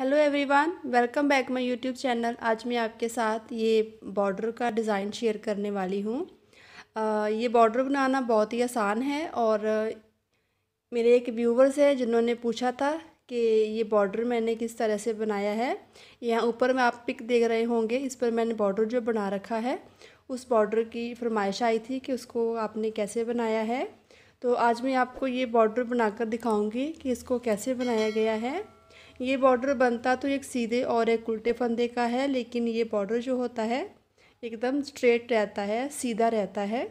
hello everyone welcome back my YouTube channel आज मैं आपके साथ ये बॉर्डर का डिज़ाइन शेयर करने वाली हूँ ये बॉर्डर बनाना बहुत ही आसान है और मेरे एक व्यूवर्स हैं जिन्होंने पूछा था कि ये बॉर्डर मैंने किस तरह से बनाया है यहाँ ऊपर में आप पिक देख रहे होंगे इस पर मैंने बॉर्डर जो बना रखा है उस बॉर्डर की फरमाइश आई थी कि उसको आपने कैसे बनाया है तो आज मैं आपको ये बॉर्डर बनाकर दिखाऊंगी कि इसको कैसे बनाया गया है ये बॉर्डर बनता तो एक सीधे और एक उल्टे फंदे का है लेकिन ये बॉर्डर जो होता है एकदम स्ट्रेट रहता है सीधा रहता है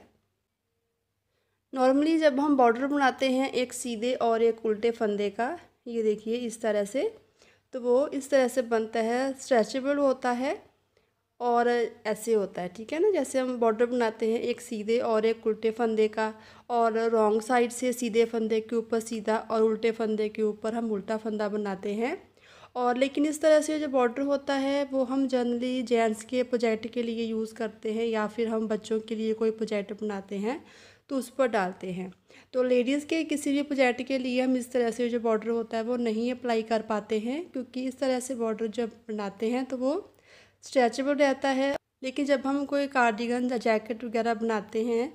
नॉर्मली जब हम बॉर्डर बनाते हैं एक सीधे और एक उल्टे फंदे का ये देखिए इस तरह से तो वो इस तरह से बनता है स्ट्रेचेबल होता है और ऐसे होता है ठीक है ना जैसे हम बॉर्डर बनाते हैं एक सीधे और एक उल्टे फंदे का और रॉन्ग साइड से सीधे फंदे के ऊपर सीधा और उल्टे फंदे के ऊपर हम उल्टा फंदा बनाते हैं और लेकिन इस तरह से जो बॉर्डर होता है वो हम जनरली जेंट्स के प्रोजेक्ट के लिए यूज़ करते हैं या फिर हम बच्चों के लिए कोई प्रोजेक्ट बनाते हैं तो उस पर डालते हैं तो लेडीज़ के किसी भी प्रोजेक्ट के लिए हम इस तरह से जो बॉर्डर होता है वो नहीं अप्लाई कर पाते हैं क्योंकि इस तरह से बॉर्डर जब बनाते हैं तो वो स्ट्रेचेबल रहता है लेकिन जब हम कोई कार्डिगन या जैकेट वगैरह बनाते हैं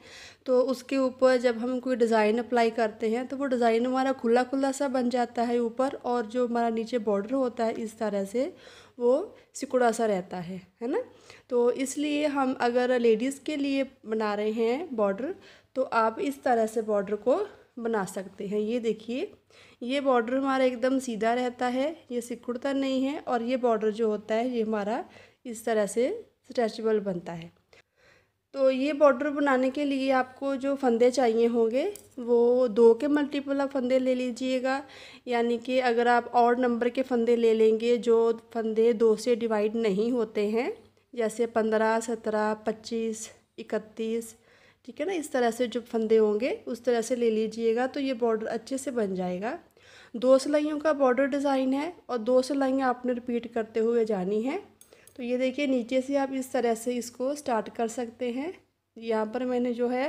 तो उसके ऊपर जब हम कोई डिज़ाइन अप्लाई करते हैं तो वो डिज़ाइन हमारा खुला खुला सा बन जाता है ऊपर और जो हमारा नीचे बॉर्डर होता है इस तरह से वो सिकुड़ा सा रहता है है ना तो इसलिए हम अगर लेडीज़ के लिए बना रहे हैं बॉर्डर तो आप इस तरह से बॉर्डर को बना सकते हैं ये देखिए ये बॉर्डर हमारा एकदम सीधा रहता है ये सिकुड़ता नहीं है और ये बॉर्डर जो होता है ये हमारा इस तरह से स्ट्रेचबल बनता है तो ये बॉर्डर बनाने के लिए आपको जो फंदे चाहिए होंगे वो दो के मल्टीपल आप फंदे ले लीजिएगा यानी कि अगर आप और नंबर के फंदे ले लेंगे जो फंदे दो से डिवाइड नहीं होते हैं जैसे पंद्रह सत्रह पच्चीस इकतीस ठीक है ना इस तरह से जो फंदे होंगे उस तरह से ले लीजिएगा तो ये बॉर्डर अच्छे से बन जाएगा दो सिलाइयों का बॉर्डर डिज़ाइन है और दो सिलाइयाँ आपने रिपीट करते हुए जानी है तो ये देखिए नीचे से आप इस तरह से इसको स्टार्ट कर सकते हैं यहाँ पर मैंने जो है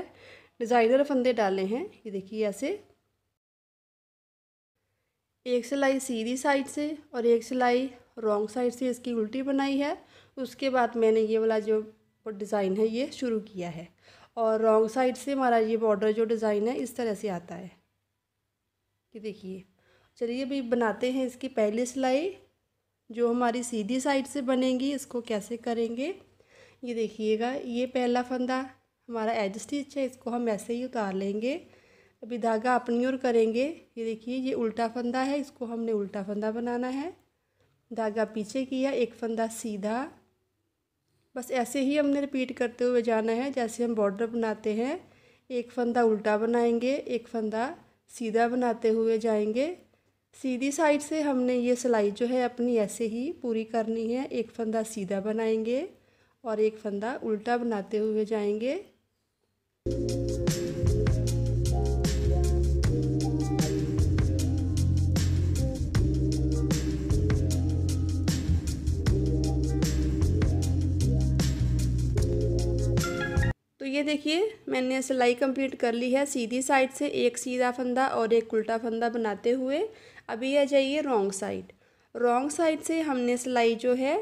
डिज़ाइनर फंदे डाले हैं ये देखिए ऐसे एक सिलाई सीधी साइड से और एक सिलाई रॉन्ग साइड से इसकी उल्टी बनाई है उसके बाद मैंने ये वाला जो डिज़ाइन है ये शुरू किया है और रॉन्ग साइड से हमारा ये बॉर्डर जो डिज़ाइन है इस तरह से आता है ये देखिए चलिए अभी बनाते हैं इसकी पहली सिलाई जो हमारी सीधी साइड से बनेंगी इसको कैसे करेंगे ये देखिएगा ये पहला फंदा हमारा एज स्टिच है इसको हम ऐसे ही उतार लेंगे अभी धागा अपनी ओर करेंगे ये देखिए ये उल्टा फंदा है इसको हमने उल्टा फंदा बनाना है धागा पीछे किया एक फंदा सीधा बस ऐसे ही हमने रिपीट करते हुए जाना है जैसे हम बॉर्डर बनाते हैं एक फंदा उल्टा बनाएंगे एक फंदा सीधा बनाते हुए जाएंगे सीधी साइड से हमने ये सिलाई जो है अपनी ऐसे ही पूरी करनी है एक फंदा सीधा बनाएंगे और एक फंदा उल्टा बनाते हुए जाएंगे ये देखिए मैंने सिलाई कंप्लीट कर ली है सीधी साइड से एक सीधा फंदा और एक उल्टा फंदा बनाते हुए अभी आ जाइए रॉन्ग साइड रॉन्ग साइड से हमने सिलाई जो है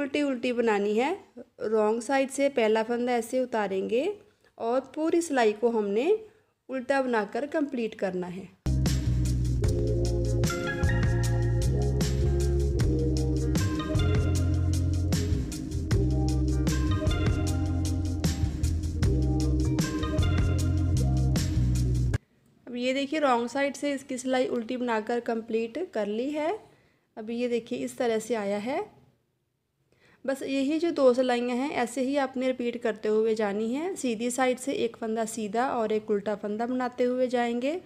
उल्टी उल्टी बनानी है रॉन्ग साइड से पहला फंदा ऐसे उतारेंगे और पूरी सिलाई को हमने उल्टा बनाकर कंप्लीट करना है ये देखिए रॉन्ग साइड से इसकी सिलाई उल्टी बनाकर कंप्लीट कर ली है अभी ये देखिए इस तरह से आया है बस यही जो दो सिलाइयाँ हैं ऐसे ही आपने रिपीट करते हुए जानी है सीधी साइड से एक फंदा सीधा और एक उल्टा फंदा बनाते हुए जाएंगे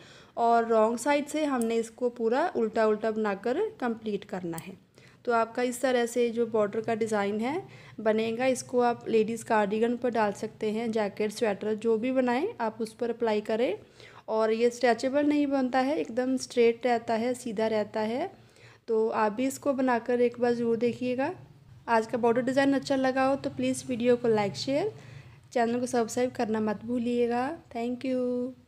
और रॉन्ग साइड से हमने इसको पूरा उल्टा उल्टा बनाकर कंप्लीट करना है तो आपका इस तरह से जो बॉर्डर का डिज़ाइन है बनेगा इसको आप लेडीज़ कार्डिगन पर डाल सकते हैं जैकेट स्वेटर जो भी बनाएं आप उस पर अप्लाई करें और ये स्ट्रेचेबल नहीं बनता है एकदम स्ट्रेट रहता है सीधा रहता है तो आप भी इसको बनाकर एक बार ज़रूर देखिएगा आज का बॉर्डर डिज़ाइन अच्छा लगा हो तो प्लीज़ वीडियो को लाइक शेयर चैनल को सब्सक्राइब करना मत भूलिएगा थैंक यू